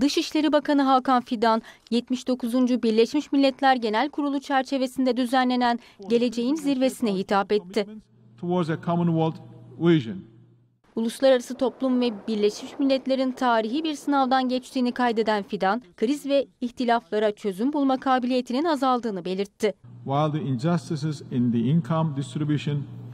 Dışişleri Bakanı Hakan Fidan, 79. Birleşmiş Milletler Genel Kurulu çerçevesinde düzenlenen Geleceğin Zirvesi'ne hitap etti. Uluslararası toplum ve Birleşmiş Milletler'in tarihi bir sınavdan geçtiğini kaydeden Fidan, kriz ve ihtilaflara çözüm bulma kabiliyetinin azaldığını belirtti.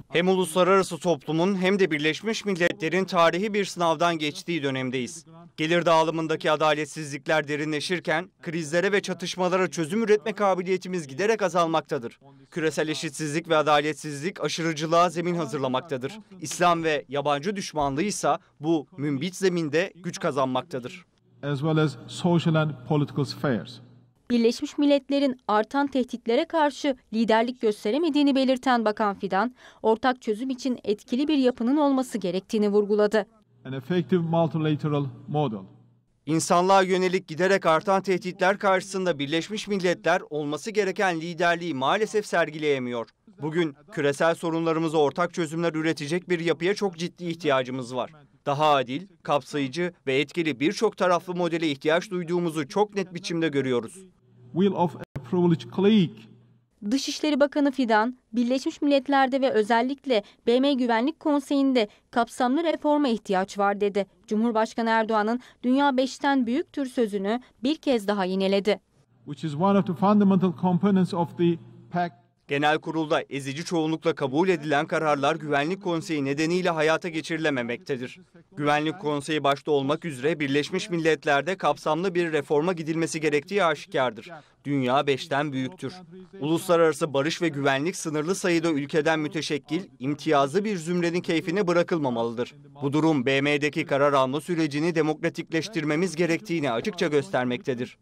Hem uluslararası toplumun hem de Birleşmiş Milletler'in tarihi bir sınavdan geçtiği dönemdeyiz. Gelir dağılımındaki adaletsizlikler derinleşirken krizlere ve çatışmalara çözüm üretme kabiliyetimiz giderek azalmaktadır. Küresel eşitsizlik ve adaletsizlik aşırıcılığa zemin hazırlamaktadır. İslam ve yabancı düşmanlığı ise bu mümbit zeminde güç kazanmaktadır. As well as social and political spheres. Birleşmiş Milletler'in artan tehditlere karşı liderlik gösteremediğini belirten Bakan Fidan, ortak çözüm için etkili bir yapının olması gerektiğini vurguladı an effective multilateral model. İnsanlığa yönelik giderek artan tehditler karşısında Birleşmiş Milletler olması gereken liderliği maalesef sergileyemiyor. Bugün küresel sorunlarımıza ortak çözümler üretecek bir yapıya çok ciddi ihtiyacımız var. Daha adil, kapsayıcı ve etkili birçok taraflı modele ihtiyaç duyduğumuzu çok net biçimde görüyoruz. Will of a privileged clique Dışişleri Bakanı Fidan, Birleşmiş Milletler'de ve özellikle BM Güvenlik Konseyi'nde kapsamlı reforma ihtiyaç var dedi. Cumhurbaşkanı Erdoğan'ın Dünya Beş'ten Büyüktür sözünü bir kez daha yineledi. Which is one of the fundamental components of the pact. Genel kurulda ezici çoğunlukla kabul edilen kararlar Güvenlik Konseyi nedeniyle hayata geçirilememektedir. Güvenlik Konseyi başta olmak üzere Birleşmiş Milletler'de kapsamlı bir reforma gidilmesi gerektiği aşikardır. Dünya beşten büyüktür. Uluslararası barış ve güvenlik sınırlı sayıda ülkeden müteşekkil, imtiyazlı bir zümrenin keyfine bırakılmamalıdır. Bu durum BM'deki karar alma sürecini demokratikleştirmemiz gerektiğini açıkça göstermektedir.